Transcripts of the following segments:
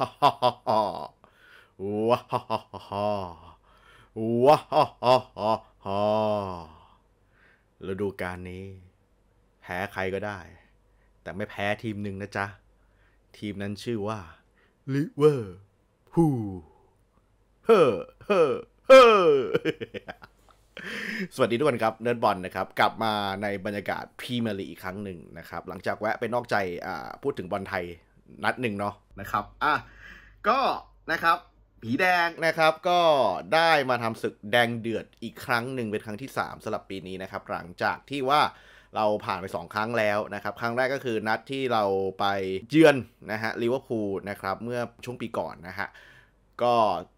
ฮ่าฮ่าฮ่าฮ่าว้าฮ่าฮ่าฮ่าว้าฮ่าฮ่าฮ่าฮ่าฤดูกาลนี้ แพ้ใครก็ได้ แต่ไม่แพ้ทีมหนึ่งนะจ๊ะ ทีมนั้นชื่อว่าลิเวอร์พูลเฮ้อเฮ้ฮสวัสดีทุกคนครับ เนิร์ดบอลนะครับ กลับมาในบรรยากาศพรีเมียร์ลีกอีกครั้งหนึ่งนะครับ หลังจากแวะไปนอกใจพูดถึงบอลไทยนัดหนึ่งเนาะนะครับ อ่ะ ก็นะครับ ผีแดง นะครับ ก็ได้มาทำศึกแดงเดือดอีกครั้งหนึ่งเป็น ครั้งที่ 3สำหรับปีนี้ นะครับ หลังจากที่ว่าเราผ่านไป 2 ครั้งแล้ว นะครับ ครั้งแรกก็คือนัดที่เราไปเยือนนะฮะ ลิเวอร์พูล นะครับ เมื่อช่วง ปีก่อน นะฮะ ก็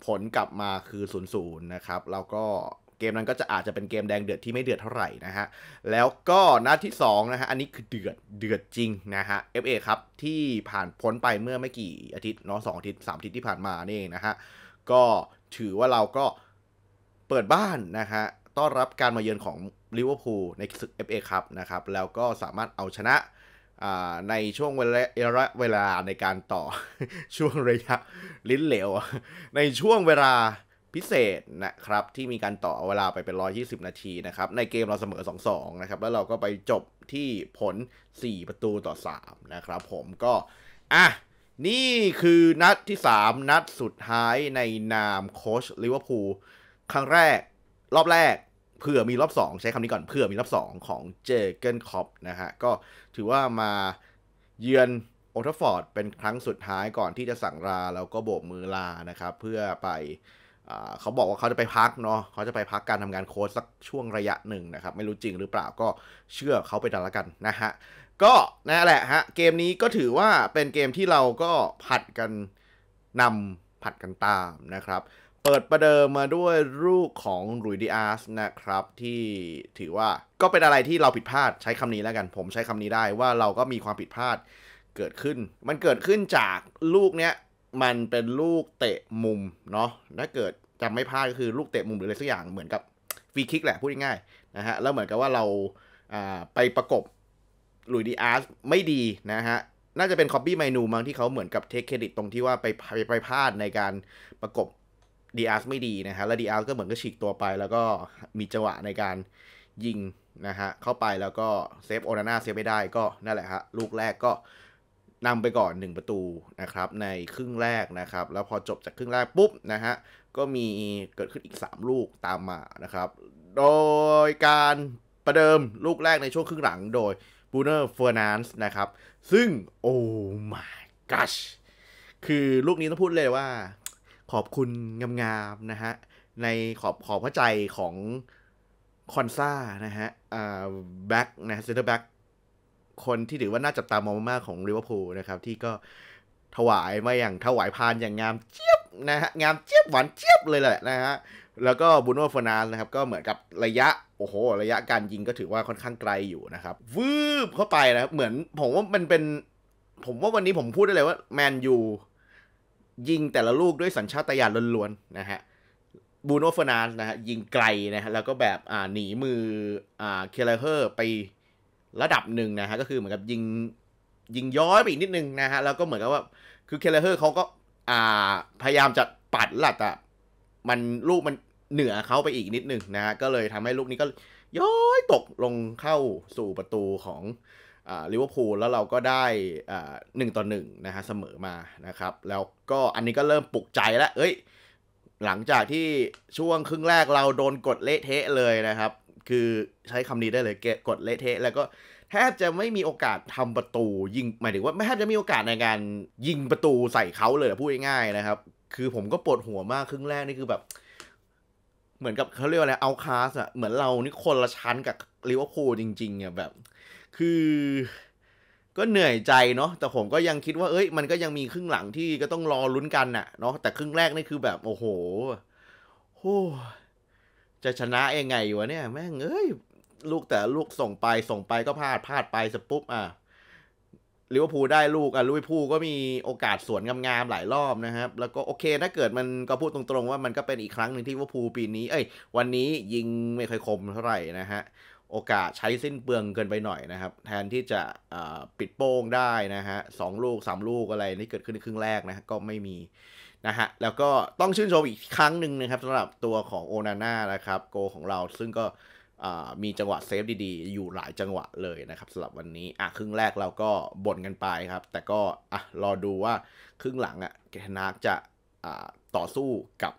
ผลกลับมาคือ0ูนย์นะครับ เราก็เกมนั้นก็จะอาจจะเป็นเกมแดงเดือดที่ไม่เดือดเท่าไหร่นะฮะ แล้วก็นัดที่2นะฮะ อันนี้คือเดือด เดือดจริงนะฮะ FA ครับที่ผ่านพ้นไปเมื่อไม่กี่อาทิตย์เนาะสอาทิตย์ 3 อาทิตย์ที่ผ่านมานี่นะฮะ ก็ถือว่าเราก็เปิดบ้านนะฮะ ต้อนรับการมาเยือนของลิเวอร์พูลในศึก FA ครับนะครับ แล้วก็สามารถเอาชนะในช่วงเวลาเวลาในการต่อช่วงระยะลิ้นเหลว ในช่วงเวลาพิเศษนะครับ ที่มีการต่อเวลาไปเป็น 120 นาทีนะครับ ในเกมเราเสมอ 2-2 นะครับ แล้วเราก็ไปจบที่ผล 4 ประตูต่อ 3 นะครับ ผมก็ อ่ะ นี่คือนัดที่ 3 นัดสุดท้ายในนามโคชลิเวอร์พูลครั้งแรกรอบแรกเผื่อมีรอบ 2 ใช้คำนี้ก่อนเผื่อมีรอบ 2 ของเจเกิลคอปนะฮะก็ถือว่ามาเยือนโอทฟอร์ดเป็นครั้งสุดท้ายก่อนที่จะสั่งลาแล้วก็โบกมือลานะครับ เพื่อไปเขาบอกว่าเขาจะไปพักเนาะเขาจะไปพักการทำงานโค้ชสักช่วงระยะหนึ่งนะครับ ไม่รู้จริงหรือเปล่าก็เชื่อเขาไปดันละกันนะฮะก็นั่นแหละฮะเกมนี้ก็ถือว่าเป็นเกมที่เราก็ผัดกันนำผัดกันตามนะครับ เปิดประเดิมมาด้วยรูปของรุยดิอาสนะครับ ที่ถือว่าก็เป็นอะไรที่เราผิดพลาดใช้คำนี้แล้วกัน ผมใช้คำนี้ได้ว่าเราก็มีความผิดพลาดเกิดขึ้น มันเกิดขึ้นจากลูกเนี้ยมันเป็นลูกเตะมุมเนาะถ้าเกิดจำไม่พลาดก็คือลูกเตะมุมหรืออะไรสักอย่างเหมือนกับฟรีคิกแหละ พูดง่ายๆนะฮะ แล้วเหมือนกับว่าเราไปประกบลุยดีอาร์สไม่ดีนะฮะ น่าจะเป็นคอปปี้ไมนูมั้งที่เขาเหมือนกับเทคเครดิตตรงที่ว่าไปไปไปพลาดในการประกบดีอาร์สไม่ดีนะฮะ แล้วดีอาร์สก็เหมือนก็ฉีกตัวไป แล้วก็มีจังหวะในการยิงนะฮะเข้าไปแล้วก็เซฟโอนาน่าเซฟไม่ได้ก็นั่นแหละฮะลูกแรกก็นำไปก่อน1ประตูนะครับในครึ่งแรกนะครับ แล้วพอจบจากครึ่งแรกปุ๊บนะฮะ ก็มีเกิดขึ้นอีก 3 ลูกตามมานะครับ โดยการประเดิมลูกแรกในช่วงครึ่งหลังโดยบูเนอร์เฟอร์นันส์นะครับ ซึ่ง โอ้ my gosh คือลูกนี้ต้องพูดเลยว่าขอบคุณงามๆนะฮะ ในขอบขอบพระใจของคอนซ่านะฮะอ่าแบ็กนะเซนเตอร์แบ็กคนที่ถือว่าน่าจับตามองมากของลิเวอร์พูลนะครับ ที่ก็ถวายมาอย่างถวายพานอย่างงามเจี๊ยบนะฮะงามเจี๊ยบหวานเจี๊ยบเลยแหละนะฮะ แล้วก็บูโน่ฟอนานนะครับ ก็เหมือนกับระยะโอ้โห ระยะการยิงก็ถือว่าค่อนข้างไกลอยู่นะครับ วืบเข้าไปนะครับเหมือนผมว่ามันเป็น ผมว่าวันนี้ผมพูดได้เลยว่าแมนยูยิงแต่ละลูกด้วยสัญชาตญาณล้วนๆนะฮะบูโน่ฟอนานนะฮะยิงไกลนะฮะแล้วก็แบบอ่าหนีมืออ่าเคเลอร์ไประดับหนึ่งนะฮะก็คือเหมือนกับยิงยิงย้อยไปอีกนิดนึงนะฮะแล้วก็เหมือนกับว่าคือเคเลเฮอร์เขาก็ อ่าพยายามจะปัดหลัดแต่มันลูกมันเหนือเขาไปอีกนิดนึงนะฮะก็เลยทำให้ลูกนี้ก็ย้อยตกลงเข้าสู่ประตูของลิเวอร์พูลแล้วเราก็ได้หนึ่งต่อหนึ่งนะฮะเสมอมานะครับ แล้วก็อันนี้ก็เริ่มปลุกใจแล้วเอ้ยหลังจากที่ช่วงครึ่งแรกเราโดนกดเละเทะเลยนะครับ คือใช้คำนี้ได้เลยเกกดเละเทะแล้วก็แทบจะไม่มีโอกาสทำประตูยิงหมายถึงว่าไม่แทบจะมีโอกาสในการยิงประตูใส่เขาเลยพูดง่ายๆนะครับ คือผมก็ปวดหัวมากครึ่งแรกนี่คือแบบ เหมือนกับเขาเรียกว่าอะไรเอาคาสอะเหมือนเรานี่คนละชั้นกับลิเวอร์พูลจริงๆอะแบบ คือ ก็เหนื่อยใจเนาะแต่ผมก็ยังคิดว่า เอ้ยมันก็ยังมีครึ่งหลังที่ก็ต้องรอลุ้นกันน่ะเนาะแต่ครึ่งแรกนี่คือแบบโอ้โห โห จะชนะยังไงวะเนี่ย แม่งเอ้ยลูกแต่ลูกส่งไปส่งไปก็พลาดพลาดไปสปุ๊บอ่ะลิเวอร์พูลได้ลูกอ่ะลุยพูก็มีโอกาสสวนงามๆหลายรอบนะครับ แล้วก็โอเคถ้าเกิดมันก็พูดตรงๆว่ามันก็เป็นอีกครั้งหนึ่งที่ลิเวอร์พูลปีนี้ เอ้ยวันนี้ยิงไม่ค่อยคมเท่าไหร่นะฮะโอกาสใช้สิ้นเปลืองเกินไปหน่อยนะครับ แทนที่จะปิดโป้งได้นะฮะสองลูกสามลูกอะไรนี่เกิดขึ้นในครึ่งแรกนะก็ไม่มีนะฮะแล้วก็ต้องชื่นชมอีกครั้งหนึ่งนะครับสำหรับตัวของโอนาน่านะครับโกของเราซึ่งก็มีจังหวะเซฟดีๆ อยู่หลายจังหวะเลยนะครับสำหรับวันนี้อ่ะครึ่งแรกเราก็บ่นกันไปครับ แต่ก็ อ่ะ รอดูว่าครึ่งหลังอ่ะเทนารกจะอ่าต่อสู้กับ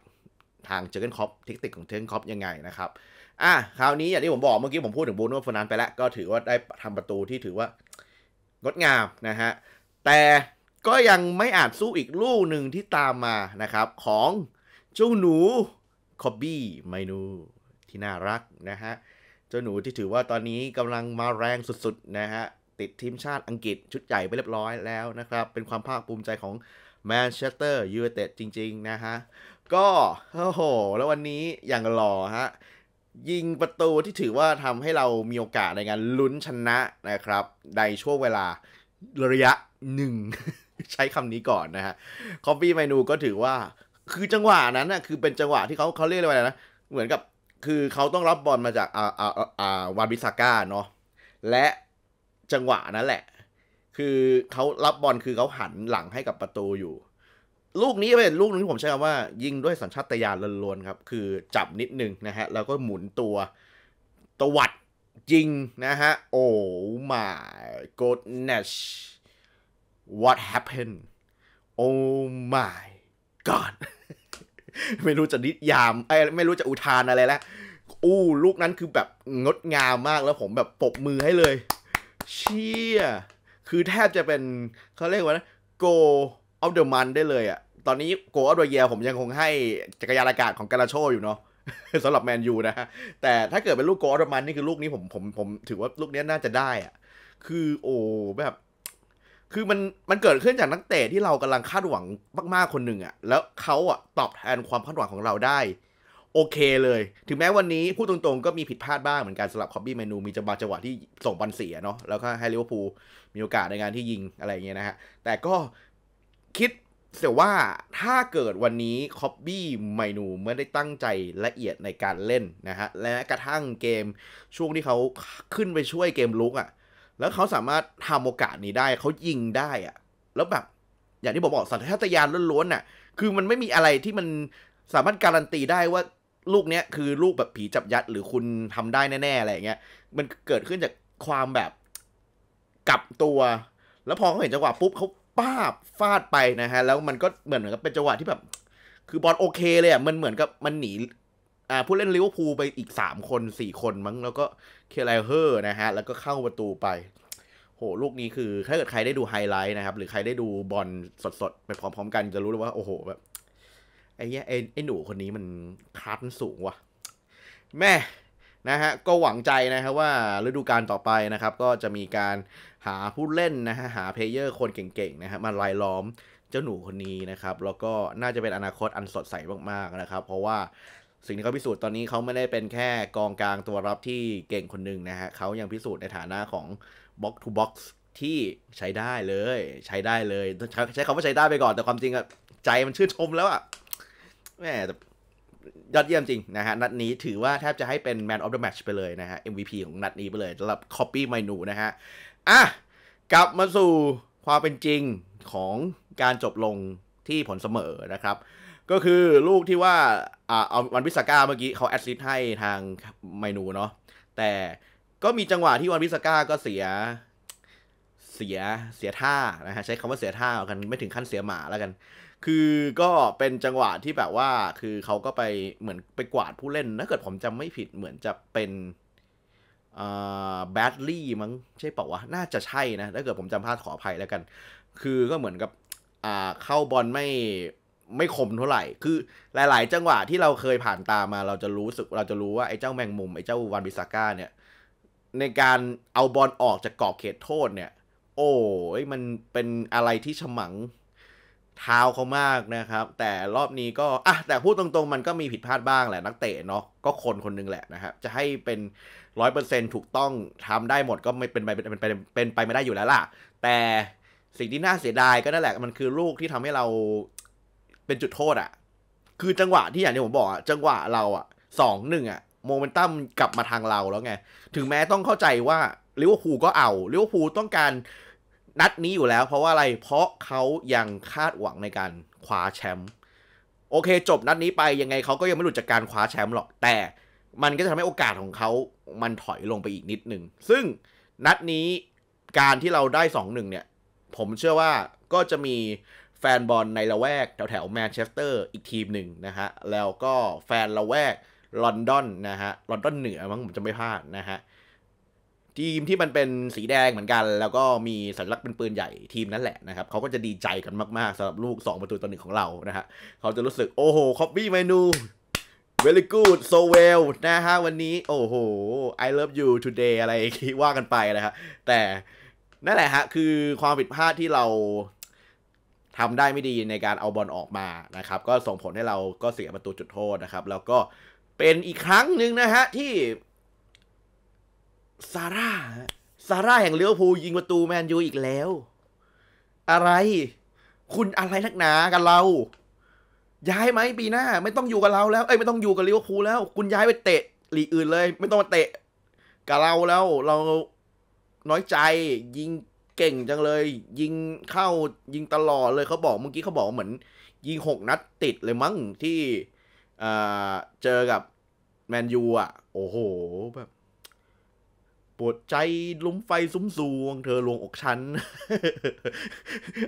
ทางเจอร์เกนคอปเทคนิคของเจอร์เกนคอปยังไงนะครับ อ่ะ คราวนี้อย่างที่ผมบอกเมื่อกี้ ผมพูดถึงบูโน่ฟอนันไปแล้วก็ถือว่าได้ทำประตูที่ถือว่างดงามนะฮะ แต่ก็ยังไม่อาจสู้อีกลูกหนึ่งที่ตามมานะครับ ของเจ้าหนูคอบบี้ไมนูที่น่ารักนะฮะ เจ้าหนูที่ถือว่าตอนนี้กำลังมาแรงสุดๆ นะฮะ ติดทีมชาติอังกฤษชุดใหญ่ไปเรียบร้อยแล้วนะครับ เป็นความภาคภูมิใจของแมนเชสเตอร์ยูไนเต็ดจริงๆ นะฮะ ก็ โอ้โห แล้ววันนี้อย่างหล่อฮะ ยิงประตูที่ถือว่าทำให้เรามีโอกาสในการลุ้นชนะนะครับ ในช่วงเวลาระยะหนึ่งใช้คำนี้ก่อนนะฮะคอฟฟี่เมนูก็ถือว่าคือจังหวะนั้นนะคือเป็นจังหวะที่เขาเขาเรียกอะไรนะเหมือนกับคือเขาต้องรับบอลมาจากอ่าอ่าอ่าวานบิสาก้าเนาะและจังหวะนั่นแหละ คือเขารับบอลคือเขาหันหลังให้กับประตูอยู่ ลูกนี้เป็นลูกนึงที่ผมใช้คำว่า ยิงด้วยสัญชาตญาณล้วนๆครับ คือ จับนิดนึงนะฮะ แล้วก็หมุนตัว ตวัดจริงนะฮะโอ้ my goodness what happened oh my god ไม่รู้จะนิยามไอ้ไม่รู้จะอุทานอะไรแล้วอู้ลูกนั้นคือแบบงดงามมากแล้วผมแบบปบมือให้เลย เชี่ยคือแทบจะเป็นเขาเรียกว่านะ go of the month ได้เลยอะตอนนี้ go of the year ผมยังคงให้จักรยานอากาศของกาลาโชอยู่เนาะสำหรับแมนยูนะฮะแต่ถ้าเกิดเป็นลูกโกอัลเดอมันนี่คือลูกนี้ผมผมผมถือว่าลูกนี้น่าจะได้อะคือโอ้แบบคือมันมันเกิดขึ้นจากนักเตะที่เรากำลังคาดหวังมาก ๆ คนหนึ่งอะ่ะแล้วเขาอะ่ะตอบแทนความคาดหวังของเราได้ โอเคเลย ถึงแม้วันนี้พูดตรง ๆ ก็มีผิดพลาดบ้าง เหมือนกันสำหรับคอบบี้เมนูมีจังหวะจังหวะที่ส่งบอลเสียเนาะแล้วก็ให้ลิเวอร์พูลมีโอกาสในการที่ยิงอะไรเงี้ยนะฮะ แต่ก็คิดเสียว่าถ้าเกิดวันนี้คอบบี้ไมนูไม่ได้ตั้งใจละเอียดในการเล่นนะฮะและกระทั่งเกมช่วงที่เขาขึ้นไปช่วยเกมลุกอะ่ะแล้วเขาสามารถทำโอกาสนี้ได้เขายิงได้อะแล้วแบบ อย่างที่ผมบอกสัญชาตญาณล้วนๆน่ะ คือมันไม่มีอะไรที่มันสามารถการันตีได้ว่าลูกเนี้ย คือลูกแบบผีจับยัด หรือคุณทำได้แน่ๆอะไรเงี้ย มันเกิดขึ้นจากความแบบกลับตัว แล้วพอเขาเห็นจังหวะปุ๊บเขาป้าบฟาดไปนะฮะ แล้วมันก็เหมือนกับเป็นจังหวะที่แบบ คือบอลโอเค เลยอ่ะมันเหมือนกับมันหนีอ่าผู้เล่นลิเวอร์พูลไปอีกสามคนสี่คนมั้งแล้วก็เคลเฮอร์นะฮะ แล้วก็เข้าประตูไป โหลูกนี้คือถ้าเกิดใครได้ดูไฮไลท์นะครับ หรือใครได้ดูบอลสดๆ ไปพร้อมๆกันจะรู้เลยว่าโอ้โห แบบ ไอ้เนี้ยไอ้ไอ้หนูคนนี้มันคัดสสูงว่ะแม่นะฮะ ก็หวังใจนะครับว่าฤดูกาลต่อไปนะครับ ก็จะมีการหาผู้เล่นนะฮะหาเพลเยอร์คนเก่งๆนะฮะมารายล้อมเจ้าหนูคนนี้นะครับ แล้วก็น่าจะเป็นอนาคตอันสดใสมากๆนะครับ เพราะว่าสิ่งที่เขาพิสูจน์ตอนนี้เขาไม่ได้เป็นแค่กองกลางตัวรับที่เก่งคนหนึ่งนะฮะเขายังพิสูจน์ในฐานะของ box to box ที่ใช้ได้เลย ใช้ได้เลยใช้คำว่าใช้ได้ไปก่อน แต่ความจริงอะใจมันชื่นชมแล้วอะแม่ยอดเยี่ยมจริงนะฮะ นัดนี้ถือว่าแทบจะให้เป็น Man of the Match ไปเลยนะฮะ MVP ของนัดนี้ไปเลยสำหรับ Copy m y n u นะฮะอ่ะกลับมาสู่ความเป็นจริงของการจบลงที่ผลเสมอนะครับ ก็คือลูกที่ว่าอ่าเอาวันวิสก้าเมื่อกี้เขาแอดซิสให้ทางเมนูเนาะแต่ก็มีจังหวะที่วันวิสก้าก็เสียเสียเสียท่านะฮะใช้คำว่าเสียท่ากันไม่ถึงขั้นเสียหมาแล้วกัน คือก็เป็นจังหวะที่แบบว่า คือเขาก็ไปเหมือนไปกวาดผู้เล่นถ้าเกิดผมจำไม่ผิดเหมือนจะเป็นแบดลี่ มั้งใช่ปะ่าวะน่าจะใช่นะ ถ้าเกิดผมจำพลาดขออภัยแล้วกัน คือก็เหมือนกับเข้าบอลไม่ไม่คมเท่าไหร่ คือหลาย ๆ จังหวะที่เราเคยผ่านตามา เราจะรู้สึก เราจะรู้ว่าไอ้เจ้าแมงมุมไอ้เจ้าวันบิสาก้าเนี่ย ในการเอาบอลออกจากกรอบเขตโทษเนี่ย โอ้ยมันเป็นอะไรที่ฉมังเท้าเขามากนะครับ แต่รอบนี้ก็อ่ะแต่พูดตรง ๆ มันก็มีผิดพลาดบ้างแหละนักเตะเนาะ ก็คนคนนึงแหละนะครับ จะให้เป็นร้อยเปอร์เซ็นถูกต้องทำได้หมดก็ไม่เป็นไปเป็นไปเป็นไปไม่ได้อยู่แล้วล่ะ แต่สิ่งที่น่าเสียดายก็นั่นแหละ มันคือลูกที่ทำให้เราเป็นจุดโทษอ่ะคือจังหวะที่อย่างที่ผมบอกอ่ะจังหวะเราอ่ะสองหนึ่งอ่ะโมเมนตัมกลับมาทางเราแล้วไง ถึงแม้ต้องเข้าใจว่าลิเวอร์พูลก็เอาลิเวอร์พูลต้องการนัดนี้อยู่แล้วเพราะว่าอะไร เพราะเขายังคาดหวังในการคว้าแชมป์โอเคจบนัดนี้ไปยังไงเขาก็ยังไม่หลุดจากการคว้าแชมป์หรอกแต่มันก็จะทำให้โอกาสของเขามันถอยลงไปอีกนิดหนึ่งซึ่งนัดนี้การที่เราได้สองหนึ่งเนี่ย ผมเชื่อว่าก็จะมีแฟนบอลในละแวกแถวแถวแมนเชสเตอร์อีกทีมหนึ่งนะฮะแล้วก็แฟนละแวกลอนดอนนะฮะลอนดอนเหนือมั้งผมจะไม่พลาดนะฮะ ทีมที่มันเป็นสีแดงเหมือนกัน แล้วก็มีสัญลักษณ์เป็นปืนใหญ่ทีมนั่นแหละนะครับ เขาก็จะดีใจกันมากๆสำหรับลูก 2 ประตูต่อหนึ่งของเรานะฮะ เขาจะรู้สึก โอ้โห คอปปี้เมนู very good so well นะฮะวันนี้โอ้โห I love you today อะไรว่ากันไปนะฮะแต่นั่นแหละฮะคือความผิดพลาดที่เราทำได้ไม่ดีในการเอาบอลออกมานะครับ ก็ส่งผลให้เราก็เสียประตูจุดโทษนะครับ แล้วก็เป็นอีกครั้งหนึ่งนะฮะที่ซาร่าซาร่าแห่งเลี้ยวภูยิงประตูแมนยูอีกแล้ว อะไร คุณอะไรนักหนากันเรา ย้ายไหมปีหน้า ไม่ต้องอยู่กับเรา แล้วเอ้ยไม่ต้องอยู่กับเลี้ยวภูแล้ว คุณย้ายไปเตะ หลีกอื่นเลย ไม่ต้องมาเตะ กับเราแล้วเราน้อยใจยิงเก่งจังเลยยิงเข้ายิงตลอดเลยเขาบอกเมื่อกี้เขาบอกเหมือน ยิงหกนัดติดเลยมั้ง ที่เจอกับ แมนยูอ่ะ โอ้โหแบบปวดใจลุ้มไฟซุ้มซูง เธอลวงอกชั้น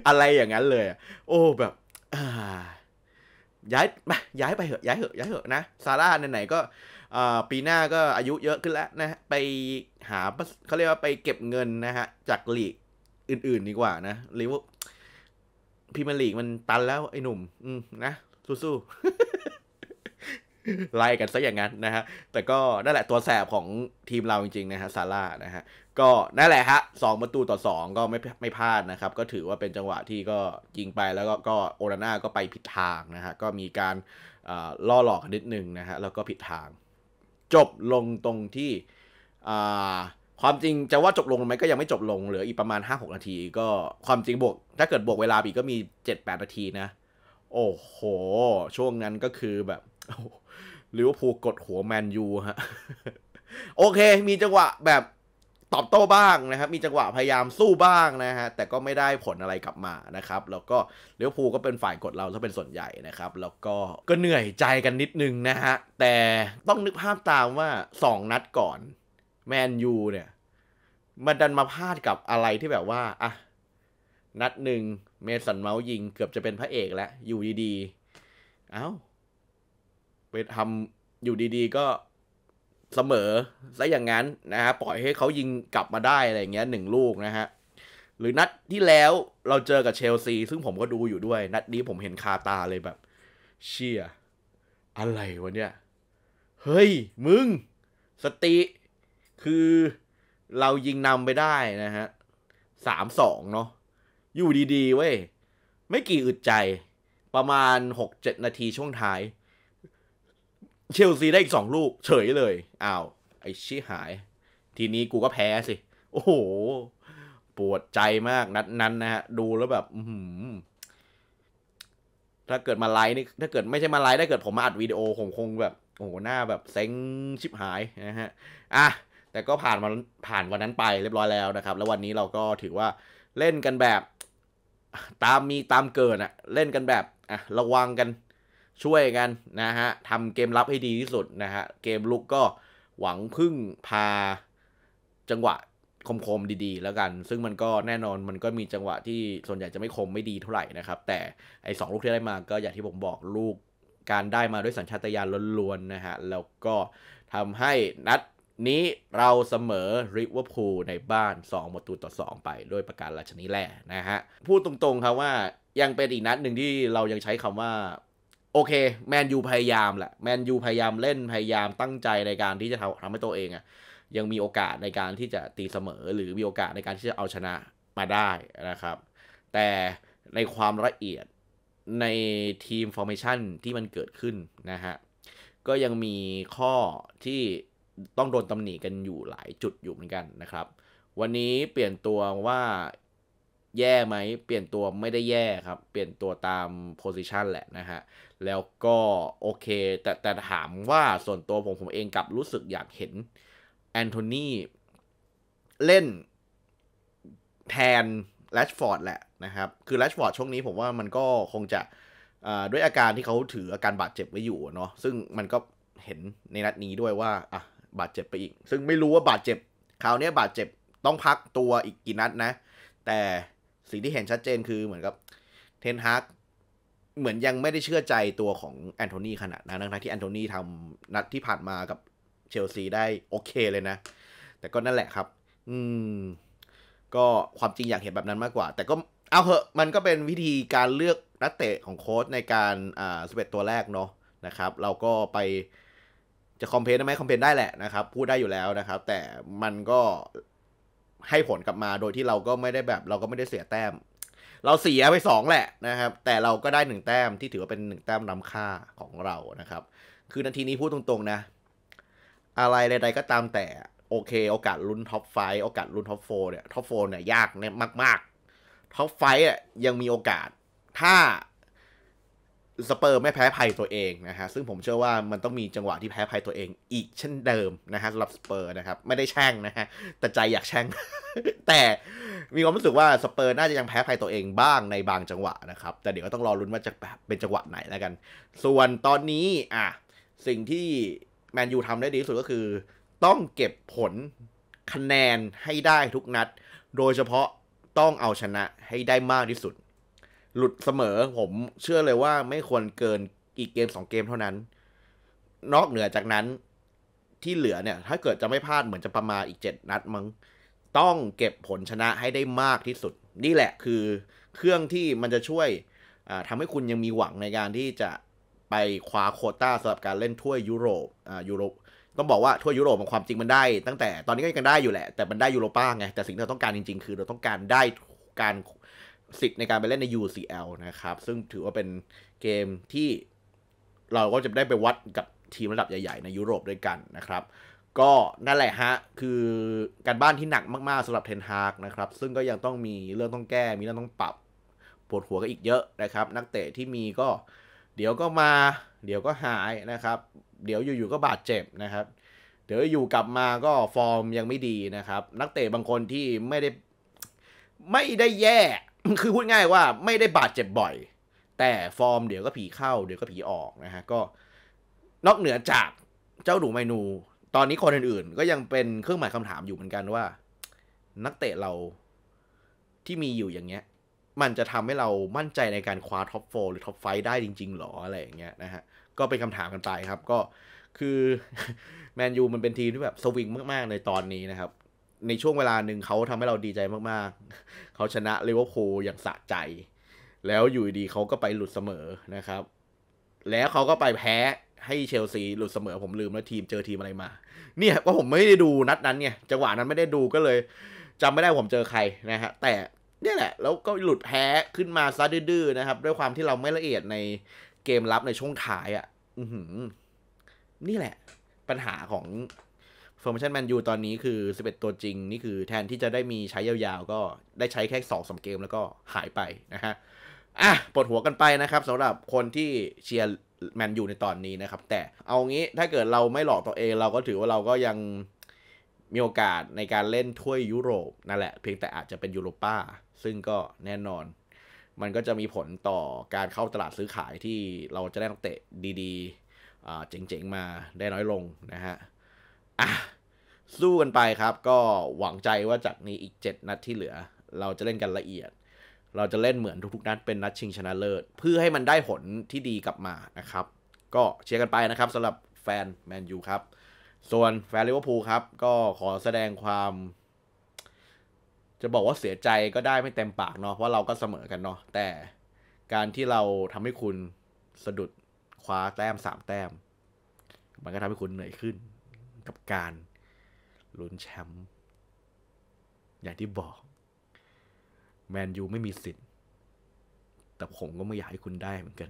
อะไรอย่างนั้นเลย โอ้แบบย้ายมาย้ายไปเหอะ ย้ายเหอะ ย้ายเหอะนะซาร่าไหนๆก็ปีหน้าก็อายุเยอะขึ้นแล้วนะไปหาเขาเรียกว่าไปเก็บเงินนะฮะ จากลีกอื่นๆดีกว่านะลิเวอร์พิมาลีกมันตันแล้ว ไอ้หนุ่ม อืมนะสู้ๆไล่กันซะอย่างนั้นนะฮะ แต่ก็นั่นแหละตัวแสบของทีมเราจริง ๆ นะฮะซาร่านะฮะ ก็นั่นแหละฮะสองประตูต่อสองก็ไม่ไม่พลาดนะครับ ก็ถือว่าเป็นจังหวะที่ก็ยิงไปแล้วก็ก็โอราน่าก็ไปผิดทางนะฮะ ก็มีการล่อหลอกนิดนึงนะฮะ แล้วก็ผิดทาง จบลงตรงที่ อ่าความจริงจะว่าจบลงไหมก็ยังไม่จบลง เหลืออีกประมาณ 5 6นาทีก็ความจริงบวกถ้าเกิดบวกเวลาอีกก็มี 7 8นาทีนะ โอ้โห ช่วงนั้นก็คือแบบหรือว่าผูกกดหัวแมนยูฮะ โอเค มีจังหวะแบบตอบโต้บ้างนะครับ มีจังหวะพยายามสู้บ้างนะฮะ แต่ก็ไม่ได้ผลอะไรกลับมานะครับ แล้วก็เลี้ยวภูก็เป็นฝ่ายกดเราซะเป็นส่วนใหญ่นะครับ แล้วก็ก็เหนื่อยใจกันนิดนึงนะฮะ แต่ต้องนึกภาพตามว่า2นัดก่อนแมนยูเนี่ย มันดันมาพลาดกับอะไรที่แบบว่า อ่ะ นัดหนึ่งเมสันเมาส์ยิง เกือบจะเป็นพระเอกแล้ว อยู่ดีๆ เอา้าไปทำอยู่ดี ๆ ก็เสมอซะอย่างนั้นนะฮะปล่อยให้เขายิงกลับมาได้อะไรเงี้ยหนึ่งลูกนะฮะ หรือนัดที่แล้วเราเจอกับเชลซีซึ่งผมก็ดูอยู่ด้วย นัดนี้ผมเห็นคาตาเลยแบบ เชียอะไรวะเนี่ยเฮ้ย มึงสติคือเรายิงนำไปได้นะฮะสามสองเนาะ อยู่ดี ๆ เว้ย ไม่กี่อึดใจ ประมาณหกเจ็ดนาทีช่วงท้าย เชลซีได้อีกสองลูก เฉยเลย อ้าว ไอชี้หาย ทีนี้กูก็แพ้สิ โอ้โห ปวดใจมาก นัดนั้นนะฮะ ดูแล้วแบบถ้าเกิดมาไลน์นี่ ถ้าเกิดไม่ใช่มาไลน์ถ้าเกิดผมมาอัดวิดีโอผมคงแบบ โอ้โห หน้าแบบเซ็งชิบหายนะฮะ อ่ะแต่ก็ผ่านมาผ่านวันนั้นไปเรียบร้อยแล้วนะครับ แล้ววันนี้เราก็ถือว่าเล่นกันแบบ ตามมีตามเกินอะเล่นกันแบบอะระวังกันช่วยกัน นะฮะทำเกมรับให้ดีที่สุดนะฮะเกมลุกก็หวังพึ่งพาจังหวะคมๆดีๆแล้วกัน ซึ่งมันก็แน่นอนมันก็มีจังหวะที่ส่วนใหญ่จะไม่คมไม่ดีเท่าไหร่นะครับแต่ไอ้สลูกที่ได้มาก็อย่างที่ผมบอกลูกการได้มาด้วยสัญชาตญาณล้วนๆนะฮะแล้วก็ทำให้นัดนี้เราเสมอริเวอร์พูลในบ้าน2ประตูต่อ 2 ไปด้วยประการราชนิแหละนะฮะพูดตรงๆครับว่ายังเป็นอีกนัดหนึ่งที่เรายังใช้คำว่าโอเค แมนยูพยายามแหละแมนยูพยายามเล่นพยายามตั้งใจในการที่จะทำทำให้ตัวเองอะยังมีโอกาสในการที่จะตีเสมอ หรือมีโอกาสในการที่จะเอาชนะมาได้นะครับแต่ในความละเอียดในทีมฟอร์เมชันที่มันเกิดขึ้นนะฮะก็ยังมีข้อที่ต้องโดนตำหนิกันอยู่หลายจุดอยู่เหมือนกันนะครับ วันนี้เปลี่ยนตัวว่าแย่ไหม เปลี่ยนตัวไม่ได้แย่ครับเปลี่ยนตัวตามโพซิชันแหละนะฮะแล้วก็โอเค แต่แต่ถามว่าส่วนตัวผม ผมเองกับรู้สึกอยากเห็นแอนโทนีเล่นแทนแรชฟอร์ดแหละนะครับ คือแรชฟอร์ดช่วงนี้ผมว่ามันก็คงจะด้วยอาการที่เขาถืออาการบาดเจ็บไว้อยู่เนาะซึ่งมันก็เห็นในนัดนี้ด้วยว่าอ่ะบาดเจ็บไปอีก ซึ่งไม่รู้ว่าบาดเจ็บ คราวนี้บาดเจ็บ ต้องพักตัวอีกกี่นัดนะ แต่สิ่งที่เห็นชัดเจนคือเหมือนกับเทนฮากเหมือนยังไม่ได้เชื่อใจตัวของแอนโทนีขนาดนั้นทั้งที่แอนโทนีทำนัดที่ผ่านมากับเชลซี ได้ โอเคเลยนะ แต่ก็นั่นแหละครับ อืม ก็ความจริง อยากเห็นแบบนั้นมากกว่า แต่ก็เอาเหอะ มันก็เป็นวิธีการเลือกนักเตะของโค้ชในการอ่าสเปตตัวแรกเนาะนะครับ เราก็ไปจะคอมเพนได้ไหมคอมเพนได้แหละนะครับพูดได้อยู่แล้วนะครับ แต่มันก็ให้ผลกลับมาโดยที่เราก็ไม่ได้แบบเราก็ไม่ได้เสียแต้ม เราเสียไปสองแหละนะครับ แต่เราก็ได้หนึ่งแต้มที่ถือว่าเป็นหนึ่งแต้มรํำค่าของเรานะครับ คือนาทีนี้พูดตรงๆนะ อะไรใดๆ ก็ตามแต่โอเค โอกาสลุ้นท็อปไฟโอกาสลุ้นท็อปโฟเนี่ยท็อปโฟเนี่ยยากเนี่ยมากๆท็อปไฟอ่ะยังมีโอกาสถ้าสเปอร์ไม่แพ้ภัยตัวเองนะฮะซึ่งผมเชื่อว่ามันต้องมีจังหวะที่แพ้ภัยตัวเองอีกเช่นเดิมนะฮะสำหรับสเปอร์นะครับไม่ได้แช่งนะฮะแต่ใจอยากแช่ง แต่มีความรู้สึกว่าสเปอร์น่าจะยังแพ้ภัยตัวเองบ้างในบางจังหวะนะครับ แต่เดี๋ยวก็ต้องรอรุ้นว่าจะเป็นจังหวะไหนแล้วกัน ส่วนตอนนี้อ่ะสิ่งที่แมนยูทำได้ดีที่สุดก็คือ ต้องเก็บผลคะแนนให้ได้ทุกนัด โดยเฉพาะต้องเอาชนะให้ได้มากที่สุดหลุดเสมอผม เชื่อเลยว่าไม่ควรเกินอีกเกมสองเกมเท่านั้นนอกเหนือจากนั้นที่เหลือเนี่ยถ้าเกิดจะไม่พลาดเหมือนจะประมาณอีกเจ็ดนัดมั้ง ต้องเก็บผลชนะให้ได้มากที่สุด นี่แหละคือเครื่องที่มันจะช่วยทำให้คุณยังมีหวังในการที่จะไปคว้าโคต้าสำหรับการเล่นถ้วยยุโรปอ่ายุโรปต้องบอกว่าถ้วยยุโรปของความจริงมันได้ ตั้งแต่ตอนนี้ก็ยังได้อยู่แหละแต่มันได้ยุโรป้าไง แต่สิ่งที่เราต้องการจริงๆ คือเราต้องการได้การสิทธิ์ในการไปเล่นใน UCL นะครับ ซึ่งถือว่าเป็นเกมที่เราก็จะได้ไปวัดกับทีมระดับใหญ่ๆ ในยุโรปด้วยกันนะครับ ก็นั่นแหละฮะ คือการบ้านที่หนักมากๆสำหรับเทนฮากนะครับ ซึ่งก็ยังต้องมีเรื่องต้องแก้มีเรื่องต้องปรับ ปวดหัวกันอีกเยอะนะครับ นักเตะที่มีก็เดี๋ยวก็มา เดี๋ยวก็หายนะครับ เดี๋ยวอยู่ๆก็บาดเจ็บนะครับ เดี๋ยวอยู่กลับมาก็ฟอร์มยังไม่ดีนะครับ นักเตะบางคนที่ไม่ได้ไม่ได้แย่คือพูดง่ายว่าไม่ได้บาดเจ็บบ่อย แต่ฟอร์มเดี๋ยวก็ผีเข้า เดี๋ยวก็ผีออกนะฮะ ก็นอกเหนือจากเจ้าหนูไมนู ตอนนี้คนอื่นๆ ก็ยังเป็นเครื่องหมายคำถามอยู่เหมือนกันว่า นักเตะเราที่มีอยู่อย่างเงี้ย มันจะทำให้เรามั่นใจในการคว้าท็อปโฟหรือท็อปไฟได้จริง ๆหรออะไรอย่างเงี้ยนะฮะก็เป็นคำถามกันไปครับ ก็คือแมนยูมันเป็นทีมที่แบบสวิงมากๆ ในตอนนี้นะครับในช่วงเวลาหนึ่งเขาทำให้เราดีใจมากๆ เขาชนะเลเวอร์พูลอย่างสะใจ แล้วอยู่ดีเขาก็ไปหลุดเสมอนะครับ แล้วเขาก็ไปแพ้ให้เชลซีหลุดเสมอผมลืมแล้วทีมเจอทีมอะไรมา เนี่ยก็ผมไม่ได้ดูนัดนั้นเนี่ยจังหวะนั้นไม่ได้ดูก็เลย จำไม่ได้ผมเจอใครนะฮะ แต่นี่แหละแล้วก็หลุดแพ้ขึ้นมาซะดื้อๆนะครับด้วยความที่เราไม่ละเอียดในเกมรับในช่วงท้ายอะ่ะนี่แหละ ปัญหาของฟอร์มชันแมนยูตอนนี้คือ 11 ตัวจริง นี่คือแทนที่จะได้มีใช้ยาวๆ ก็ได้ใช้แค่2อสเกมแล้วก็หายไปนะฮะอ่ะปวดหัวกันไปนะครับสำหรับคนที่เชียร์แมนยูในตอนนี้นะครับ แต่เอางี้ถ้าเกิดเราไม่หลอกตัวเอง เราก็ถือว่าเราก็ยังมีโอกาสในการเล่นถ้วยยุโรป นั่นแหละเพียงแต่อาจจะเป็นยูโรป้าซึ่งก็แน่นอน มันก็จะมีผลต่อการเข้าตลาดซื้อขายที่เราจะได้นักเตะดีๆเจ๋งๆมาได้น้อยลงนะฮะ่ะสู้กันไปครับก็หวังใจว่าจากนี้อีก 7 นัดที่เหลือ เราจะเล่นกันละเอียด เราจะเล่นเหมือนทุกๆนัดเป็นนัดชิงชนะเลิศเพื่อให้มันได้ผลที่ดีกลับมานะครับ ก็เชียร์กันไปนะครับสำหรับแฟนแมนยูครับส่วนแฟนลิเวอร์พูลครับ ก็ขอแสดงความ จะบอกว่าเสียใจก็ได้ไม่เต็มปากเนาะเพราะเราก็เสมอกันเนาะแต่การที่เราทำให้คุณสะดุดคว้าแต้มสามแต้มมันก็ทำให้คุณเหนื่อยขึ้นกับการลุ้นแชมป์อย่างที่บอก แมนยูไม่มีสิทธิ์ แต่ผมก็ไม่อยากให้คุณได้เหมือนกัน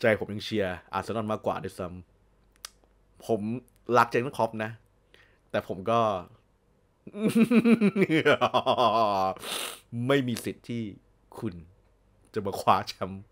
ใจผมยังเชียร์อาร์เซนอลมากกว่าด้วยซ้ำผมรักเจนครอปนะ แต่ผมก็ ไม่มีสิทธิ์ที่คุณจะมาคว้าแชมป์